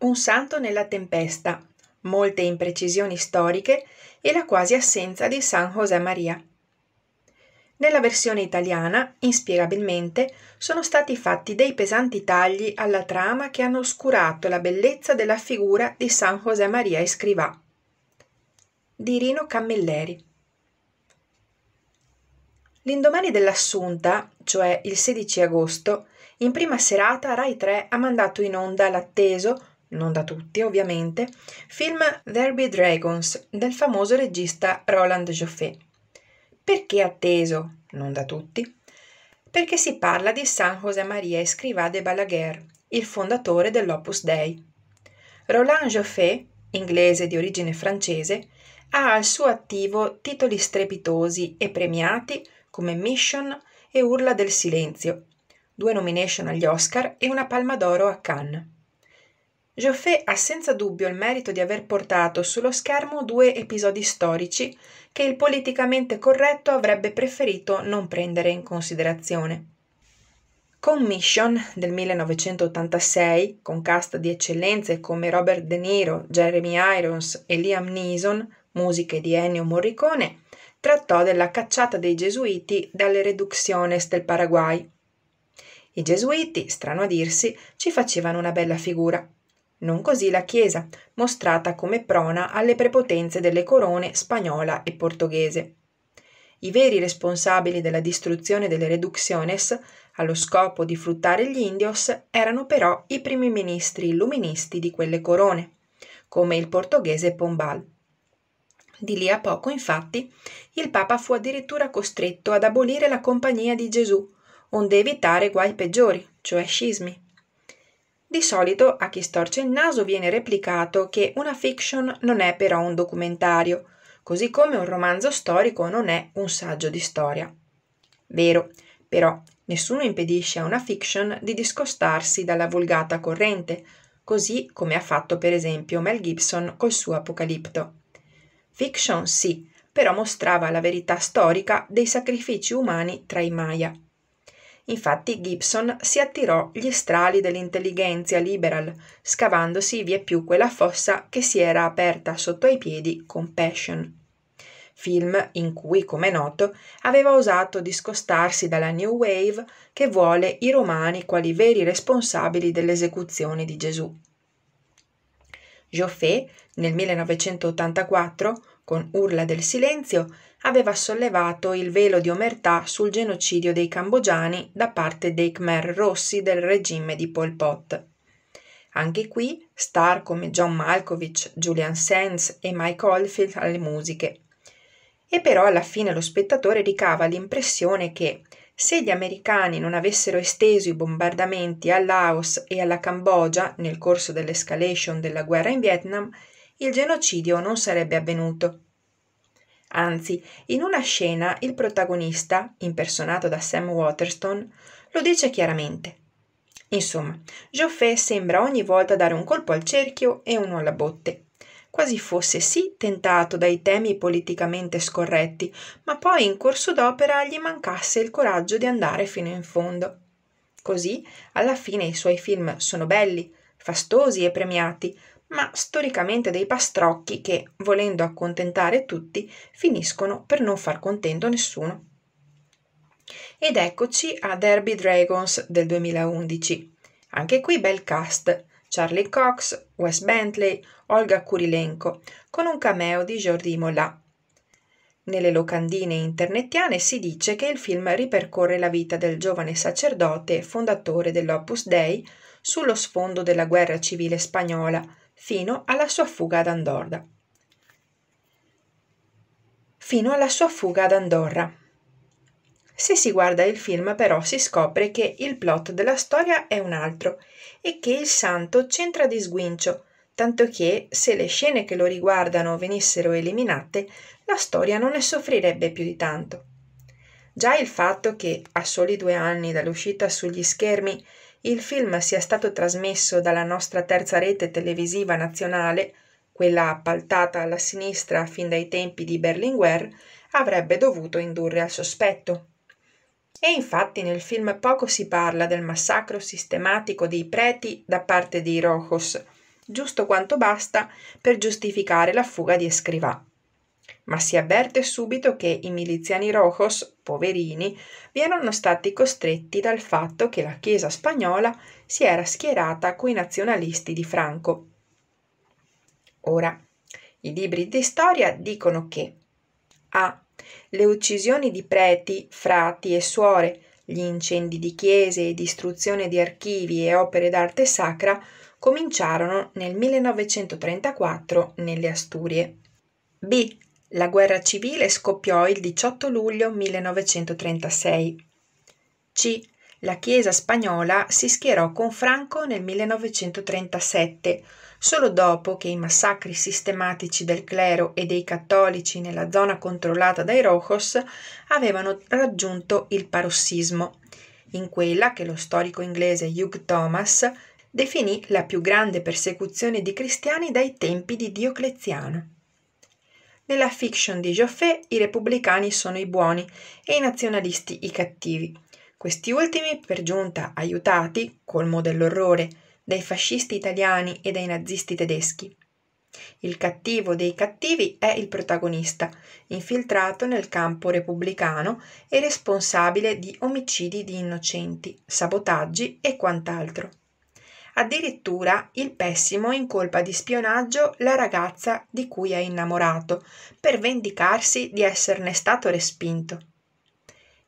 Un santo nella tempesta, molte imprecisioni storiche e la quasi assenza di San José Maria. Nella versione italiana, inspiegabilmente, sono stati fatti dei pesanti tagli alla trama che hanno oscurato la bellezza della figura di San José Maria Escrivà. Di Rino Camilleri. L'indomani dell'assunta, cioè il 16 agosto, in prima serata Rai 3 ha mandato in onda l'atteso non da tutti ovviamente, film There Be Dragons del famoso regista Roland Joffé. Perché atteso? Non da tutti. Perché si parla di San José María Escrivá de Balaguer, il fondatore dell'Opus Dei. Roland Joffé, inglese di origine francese, ha al suo attivo titoli strepitosi e premiati come Mission e Urla del Silenzio, due nomination agli Oscar e una Palma d'Oro a Cannes. Joffé ha senza dubbio il merito di aver portato sullo schermo due episodi storici che il politicamente corretto avrebbe preferito non prendere in considerazione. Commission del 1986, con cast di eccellenze come Robert De Niro, Jeremy Irons e Liam Neeson, musiche di Ennio Morricone, trattò della cacciata dei gesuiti dalle reducciones del Paraguay. I gesuiti, strano a dirsi, ci facevano una bella figura. Non così la Chiesa, mostrata come prona alle prepotenze delle corone spagnola e portoghese. I veri responsabili della distruzione delle reducciones, allo scopo di fruttare gli indios, erano però i primi ministri illuministi di quelle corone, come il portoghese Pombal. Di lì a poco, infatti, il Papa fu addirittura costretto ad abolire la Compagnia di Gesù, onde evitare guai peggiori, cioè scismi. Di solito a chi storce il naso viene replicato che una fiction non è però un documentario, così come un romanzo storico non è un saggio di storia. Vero, però nessuno impedisce a una fiction di discostarsi dalla vulgata corrente, così come ha fatto per esempio Mel Gibson col suo Apocalipto. Fiction sì, però mostrava la verità storica dei sacrifici umani tra i Maya. Infatti Gibson si attirò gli strali dell'intelligenza liberal, scavandosi via più quella fossa che si era aperta sotto ai piedi con Passion. Film in cui, come noto, aveva osato discostarsi dalla New Wave che vuole i romani quali veri responsabili dell'esecuzione di Gesù. Joffé, nel 1984, con urla del silenzio, aveva sollevato il velo di omertà sul genocidio dei cambogiani da parte dei Khmer rossi del regime di Pol Pot. Anche qui, star come John Malkovich, Julian Sands e Mike Oldfield alle musiche. E però alla fine lo spettatore ricava l'impressione che, se gli americani non avessero esteso i bombardamenti al Laos e alla Cambogia nel corso dell'escalation della guerra in Vietnam, il genocidio non sarebbe avvenuto. Anzi, in una scena il protagonista, impersonato da Sam Waterstone, lo dice chiaramente. Insomma, Joffé sembra ogni volta dare un colpo al cerchio e uno alla botte, quasi fosse sì tentato dai temi politicamente scorretti, ma poi in corso d'opera gli mancasse il coraggio di andare fino in fondo. Così, alla fine i suoi film sono belli, fastosi e premiati, ma storicamente dei pastrocchi che, volendo accontentare tutti, finiscono per non far contento nessuno. Ed eccoci a Derby Dragons del 2011. Anche qui bel cast, Charlie Cox, Wes Bentley, Olga Kurilenko, con un cameo di Jordi Mola. Nelle locandine internettiane si dice che il film ripercorre la vita del giovane sacerdote fondatore dell'Opus Dei sullo sfondo della guerra civile spagnola, fino alla sua fuga ad Andorra. Fino alla sua fuga ad Andorra. Se si guarda il film però si scopre che il plot della storia è un altro e che il santo c'entra di sguincio, tanto che se le scene che lo riguardano venissero eliminate, la storia non ne soffrirebbe più di tanto. Già il fatto che, a soli due anni dall'uscita sugli schermi, il film sia stato trasmesso dalla nostra terza rete televisiva nazionale, quella appaltata alla sinistra fin dai tempi di Berlinguer, avrebbe dovuto indurre al sospetto. E infatti nel film poco si parla del massacro sistematico dei preti da parte dei Rojos, giusto quanto basta per giustificare la fuga di Escrivà ma si avverte subito che i miliziani rojos poverini vi erano stati costretti dal fatto che la chiesa spagnola si era schierata coi nazionalisti di franco ora i libri di storia dicono che a le uccisioni di preti frati e suore gli incendi di chiese e distruzione di archivi e opere d'arte sacra cominciarono nel 1934 nelle Asturie. B la guerra civile scoppiò il 18 luglio 1936. C. La Chiesa spagnola si schierò con Franco nel 1937, solo dopo che i massacri sistematici del clero e dei cattolici nella zona controllata dai Rojos avevano raggiunto il parossismo, in quella che lo storico inglese Hugh Thomas definì la più grande persecuzione di cristiani dai tempi di Diocleziano. Nella fiction di Joffé i repubblicani sono i buoni e i nazionalisti i cattivi. Questi ultimi, per giunta aiutati, colmo dell'orrore, dai fascisti italiani e dai nazisti tedeschi. Il cattivo dei cattivi è il protagonista, infiltrato nel campo repubblicano e responsabile di omicidi di innocenti, sabotaggi e quant'altro. Addirittura il pessimo incolpa di spionaggio la ragazza di cui è innamorato, per vendicarsi di esserne stato respinto.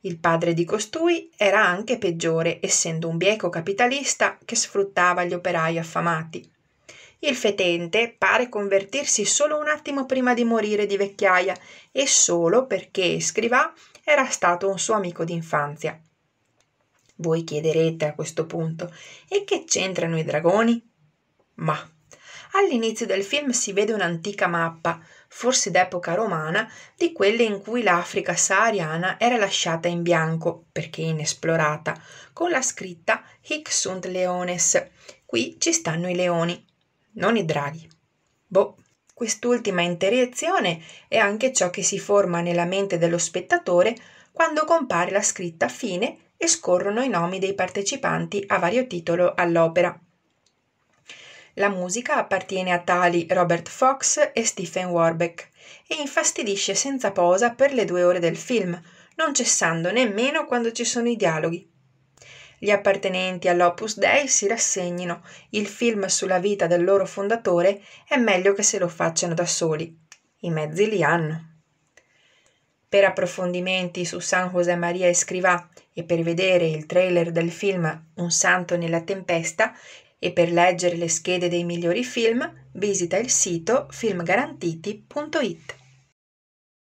Il padre di costui era anche peggiore, essendo un bieco capitalista che sfruttava gli operai affamati. Il fetente pare convertirsi solo un attimo prima di morire di vecchiaia e solo perché Scrivà era stato un suo amico d'infanzia. Voi chiederete a questo punto, e che c'entrano i dragoni? Ma all'inizio del film si vede un'antica mappa, forse d'epoca romana, di quelle in cui l'Africa sahariana era lasciata in bianco, perché inesplorata, con la scritta Hic sunt leones. Qui ci stanno i leoni, non i draghi. Boh, quest'ultima interiezione è anche ciò che si forma nella mente dello spettatore quando compare la scritta fine e scorrono i nomi dei partecipanti a vario titolo all'opera. La musica appartiene a tali Robert Fox e Stephen Warbeck e infastidisce senza posa per le due ore del film, non cessando nemmeno quando ci sono i dialoghi. Gli appartenenti all'Opus Dei si rassegnino, il film sulla vita del loro fondatore è meglio che se lo facciano da soli. I mezzi li hanno. Per approfondimenti su San José Maria e Scrivà, e per vedere il trailer del film Un santo nella tempesta e per leggere le schede dei migliori film visita il sito filmgarantiti.it.